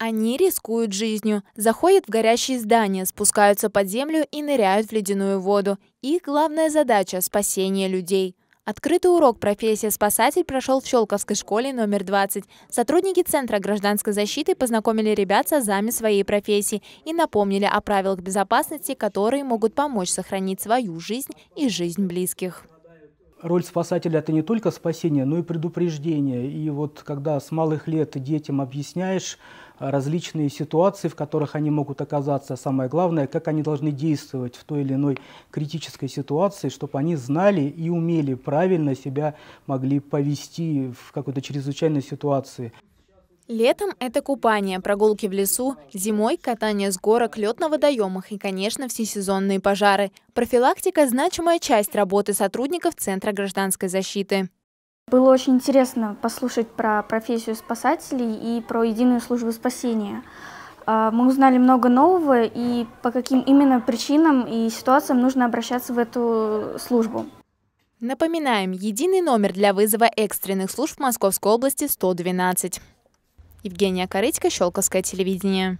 Они рискуют жизнью, заходят в горящие здания, спускаются под землю и ныряют в ледяную воду. Их главная задача – спасение людей. Открытый урок «Профессия спасатель» прошел в Щелковской школе номер 20. Сотрудники Центра гражданской защиты познакомили ребят с азами своей профессии и напомнили о правилах безопасности, которые могут помочь сохранить свою жизнь и жизнь близких роль спасателя это не только спасение, но и предупреждение. И вот когда с малых лет детям объясняешь а, различные ситуации, в которых они могут оказаться, самое главное, как они должны действовать в той или иной критической ситуации, чтобы они знали и умели правильно себя могли повести в какой-то чрезвычайной ситуации. Летом это купание, прогулки в лесу, зимой катание с горок, лед на водоемах и, конечно, всесезонные пожары. Профилактика – значимая часть работы сотрудников Центра гражданской защиты. Было очень интересно послушать про профессию спасателей и про единую службу спасения. А, мы узнали много нового и по каким именно причинам и ситуациям нужно обращаться в эту службу. Напоминаем, единый номер для вызова экстренных служб Московской области 112. Евгения Корытько, Щелковское телевидение.